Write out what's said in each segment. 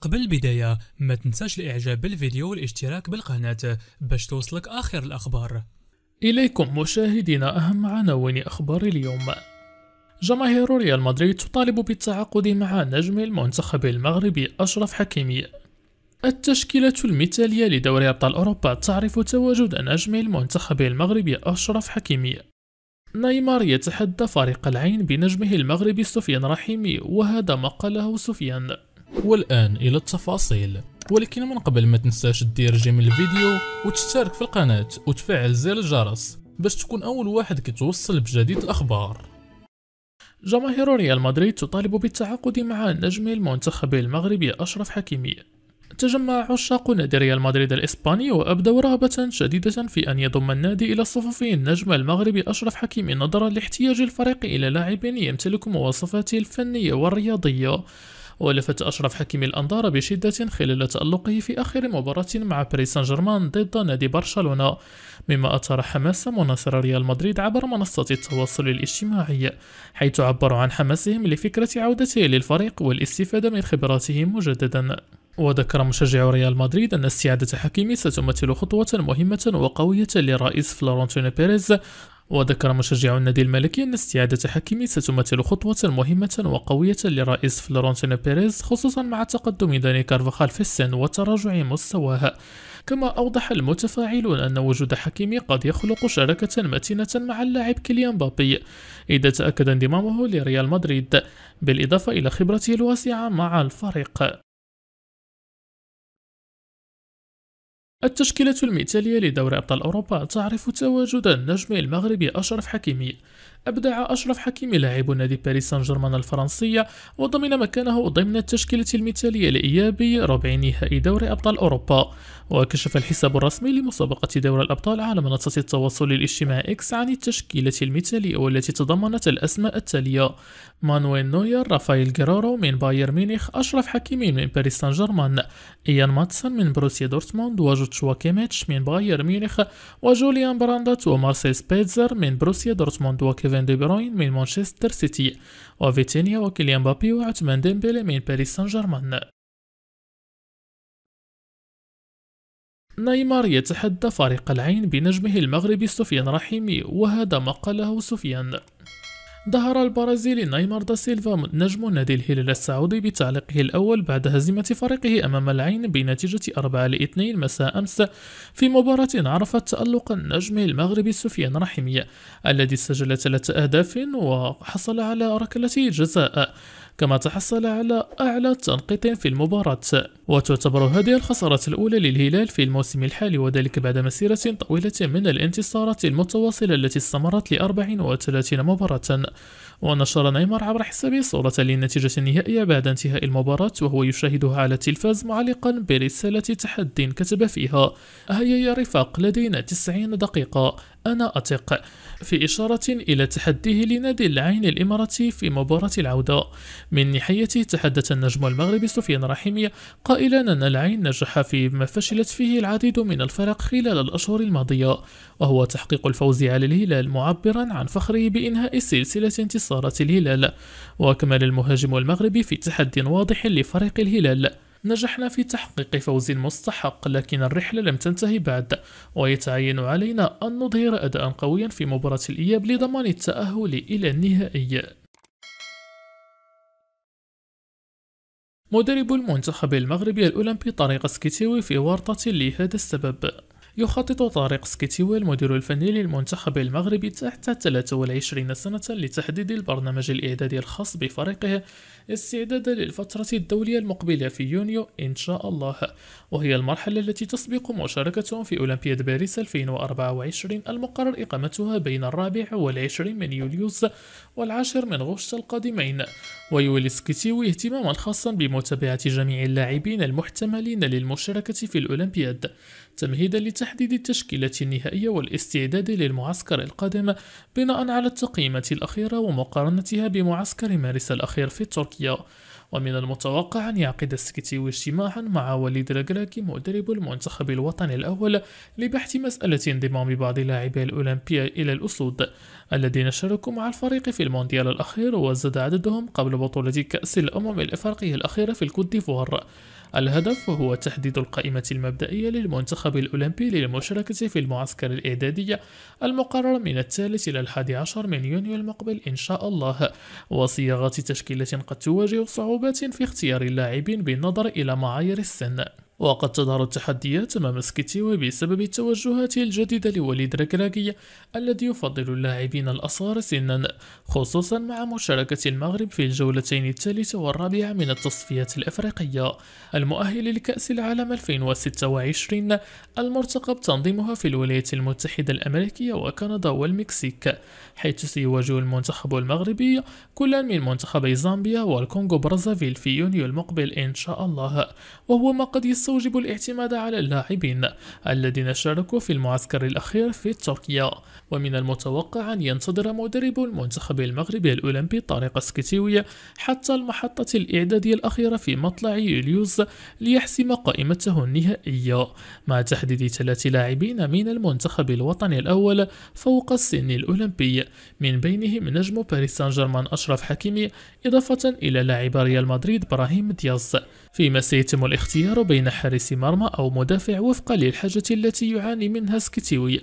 قبل البداية ما تنساش الاعجاب بالفيديو والاشتراك بالقناة باش توصلك اخر الاخبار اليكم مشاهدينا اهم عناوين اخبار اليوم جماهير ريال مدريد تطالب بالتعاقد مع نجم المنتخب المغربي أشرف حكيمي التشكيلة المثالية لدوري أبطال أوروبا تعرف تواجد نجم المنتخب المغربي أشرف حكيمي نيمار يتحدى فريق العين بنجمه المغربي سفيان رحيمي وهذا ما قاله سفيان والآن إلى التفاصيل ولكن من قبل ما تنساش دير جيم الفيديو وتشترك في القناة وتفعل زر الجرس باش تكون أول واحد كتوصل بجديد الأخبار جماهير ريال مدريد تطالب بالتعاقد مع النجم المنتخب المغربي أشرف حكيمي تجمع عشاق نادي ريال مدريد الإسباني وأبدوا رغبة شديدة في أن يضم النادي إلى صفوف النجم المغربي أشرف حكيمي نظرا لاحتياج الفريق إلى لاعب يمتلك مواصفاته الفنية والرياضية ولفت أشرف حكيمي الأنظار بشدة خلال تألقه في آخر مباراة مع باريس سان جيرمان ضد نادي برشلونة مما أثار حماس مناصر ريال مدريد عبر منصة التواصل الاجتماعي حيث عبروا عن حماسهم لفكرة عودته للفريق والاستفادة من خبراتهم مجددا وذكر مشجع ريال مدريد أن استعادة حكيمي ستمثل خطوة مهمة وقوية للرئيس فلورنتينو بيريز وذكر مشجعو النادي الملكي أن استعادة حكيمي ستمثل خطوة مهمة وقوية لرئيس فلورنتينو بيريز خصوصا مع تقدم داني كارفاخال في السن وتراجع مستواه كما أوضح المتفاعلون أن وجود حكيمي قد يخلق شراكة متينة مع اللاعب كيليان بابي إذا تأكد انضمامه لريال مدريد بالإضافة إلى خبرته الواسعة مع الفريق التشكيلة المثالية لدوري أبطال أوروبا تعرف تواجد النجم المغربي أشرف حكيمي أبدع أشرف حكيمي لاعب نادي باريس سان جيرمان الفرنسية وضمن مكانه ضمن التشكيلة المثالية لإياب ربع نهائي دوري أبطال أوروبا وكشف الحساب الرسمي لمسابقة دوري الأبطال على منصة التواصل الاجتماعي إكس عن التشكيلة المثالية والتي تضمنت الأسماء التالية مانويل نوير رافائيل جيرارو من بايرن ميونخ أشرف حكيمي من باريس سان جيرمان إيان ماتسون من بروسيا دورتموند وجوتشوا كيميتش من بايرن ميونخ وجوليان براندات ومارسيل سبيتزر من بروسيا دورتموند وكيف كيفن دي بروين من مانشستر سيتي وفيتينيا وكيليان بابي وعثمان ديمبيلي من باريس سان جيرمان نيمار يتحدى فريق العين بنجمه المغربي سفيان رحيمي وهذا ما قاله سفيان ظهر البرازيلي نيمار دا سيلفا نجم نادي الهلال السعودي بتعليقه الأول بعد هزيمة فريقه أمام العين بنتيجة 4 ل 2 مساء أمس في مباراة عرفت تألق النجم المغربي سفيان رحمي الذي سجل ثلاث أهداف وحصل على ركلة جزاء كما تحصل على أعلى تنقيط في المباراة وتعتبر هذه الخسارة الأولى للهلال في الموسم الحالي وذلك بعد مسيرة طويلة من الانتصارات المتواصلة التي استمرت ل 34 مباراة ونشر نيمار عبر حسابه صورة للنتيجة النهائية بعد انتهاء المباراة وهو يشاهدها على التلفاز معلقا برسالة تحدي كتب فيها هيا يا رفاق لدينا 90 دقيقة أنا أثق في إشارة إلى تحديه لنادي العين الإماراتي في مباراة العودة من ناحيته تحدث النجم المغربي سفيان رحيمي قائلا أن العين نجح في ما فشلت فيه العديد من الفرق خلال الأشهر الماضية وهو تحقيق الفوز على الهلال معبرا عن فخره بإنهاء سلسلة انتصارات الهلال وكمل المهاجم المغربي في تحدي واضح لفريق الهلال نجحنا في تحقيق فوز مستحق لكن الرحلة لم تنتهي بعد ويتعين علينا أن نظهر أداء قويا في مباراة الإياب لضمان التأهل إلى النهائي مدرب المنتخب المغربي الأولمبي طارق سكيتيوي في ورطة لهذا السبب يخطط طارق سكيتيوي المدير الفني للمنتخب المغربي تحت 23 سنة لتحديد البرنامج الإعدادي الخاص بفريقه استعدادا للفترة الدولية المقبلة في يونيو إن شاء الله وهي المرحلة التي تسبق مشاركتهم في أولمبياد باريس 2024 المقرر إقامتها بين الرابع والعشرين من يوليوز والعاشر من غشت القادمين ويولي سكيتيوي اهتماما خاصا بمتابعة جميع اللاعبين المحتملين للمشاركة في الأولمبياد تمهيدا لتحديد التشكيلة النهائية والاستعداد للمعسكر القادم بناء على التقييمات الأخيرة ومقارنتها بمعسكر مارس الأخير في تركيا ومن المتوقع أن يعقد السكتيو اجتماعا مع وليد رجراكي مدرب المنتخب الوطني الأول لبحث مسألة انضمام بعض لاعبي الأولمبيا إلى الأسود الذين شاركوا مع الفريق في المونديال الأخير وزاد عددهم قبل بطولة كأس الأمم الإفريقية الأخيرة في الكوت ديفوار الهدف هو تحديد القائمة المبدئية للمنتخب الأولمبي للمشاركة في المعسكر الإعدادي المقرر من الثالث إلى الحادي عشر من يونيو المقبل إن شاء الله وصياغة تشكيلة قد تواجه صعوبات في اختيار اللاعبين بالنظر إلى معايير السن وقد تظهر التحديات أمام سكيتيوي بسبب التوجهات الجديدة لوليد ركراكي الذي يفضل اللاعبين الأصغر سنا خصوصا مع مشاركة المغرب في الجولتين الثالثة والرابعة من التصفيات الأفريقية المؤهل لكأس العالم 2026 المرتقب تنظيمها في الولايات المتحدة الأمريكية وكندا والمكسيك حيث سيواجه المنتخب المغربي كل من منتخبي زامبيا والكونغو برازافيل في يونيو المقبل إن شاء الله وهو ما قد يس يستوجب الاعتماد على اللاعبين الذين شاركوا في المعسكر الأخير في تركيا ومن المتوقع أن ينتظر مدرب المنتخب المغربي الأولمبي طارق سكتيوي حتى المحطة الإعدادية الأخيرة في مطلع يوليوز ليحسم قائمته النهائية مع تحديد ثلاث لاعبين من المنتخب الوطني الأول فوق السن الأولمبي من بينهم نجم باريس سان جيرمان أشرف حكيمي إضافة إلى لاعب ريال مدريد إبراهيم دياز فيما سيتم الاختيار بين حارس مرمى أو مدافع وفقا للحاجة التي يعاني منها سكتيوي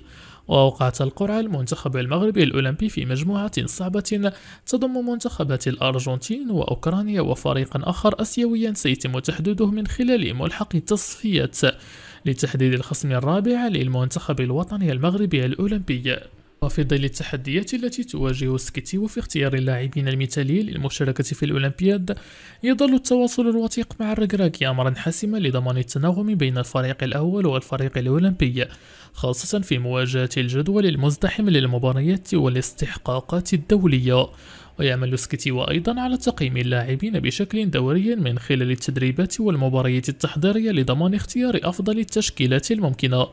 وأوقعت القرعة المنتخب المغربي الأولمبي في مجموعة صعبة تضم منتخبات الأرجنتين وأوكرانيا وفريقا آخر أسيويا سيتم تحديده من خلال ملحق التصفيات لتحديد الخصم الرابع للمنتخب الوطني المغربي الأولمبي وفي ظل التحديات التي تواجه سكيتي وفي اختيار اللاعبين المثاليين للمشاركة في الأولمبياد يظل التواصل الوثيق مع الركراكي أمرا حاسما لضمان التناغم بين الفريق الأول والفريق الأولمبي خاصة في مواجهة الجدول المزدحم للمباريات والاستحقاقات الدولية ويعمل سكيتي أيضا على تقييم اللاعبين بشكل دوري من خلال التدريبات والمباريات التحضيرية لضمان اختيار أفضل التشكيلات الممكنة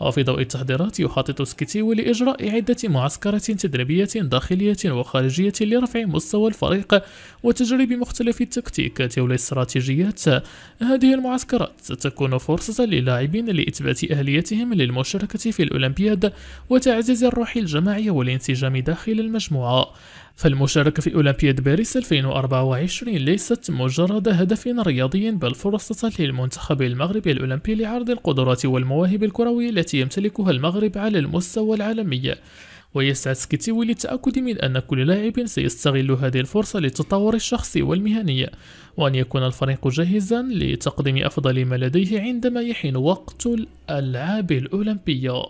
وفي ضوء التحضيرات يخطط سكيتيو لإجراء عدة معسكرات تدريبية داخلية وخارجية لرفع مستوى الفريق وتجريب مختلف التكتيكات والاستراتيجيات هذه المعسكرات ستكون فرصة للاعبين لإثبات أهليتهم للمشاركة في الأولمبياد وتعزيز الروح الجماعية والانسجام داخل المجموعة فالمشاركة في أولمبياد باريس 2024 ليست مجرد هدف رياضي بل فرصة للمنتخب المغربي الأولمبي لعرض القدرات والمواهب الكروية التي يمتلكها المغرب على المستوى العالمي ويسعى سكيتيوي للتأكد من أن كل لاعب سيستغل هذه الفرصة للتطور الشخصي والمهني وأن يكون الفريق جاهزا لتقديم أفضل ما لديه عندما يحين وقت الألعاب الأولمبية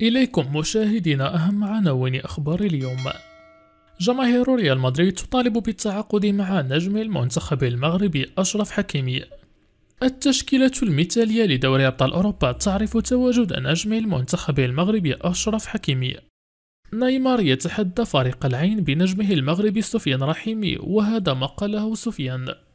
إليكم مشاهدينا أهم عناوين أخبار اليوم جماهير ريال مدريد تطالب بالتعاقد مع نجم المنتخب المغربي أشرف حكيمي التشكيلة المثالية لدوري أبطال أوروبا تعرف تواجد نجم المنتخب المغربي أشرف حكيمي نيمار يتحدى فريق العين بنجمه المغربي سفيان رحيمي وهذا ما قاله سفيان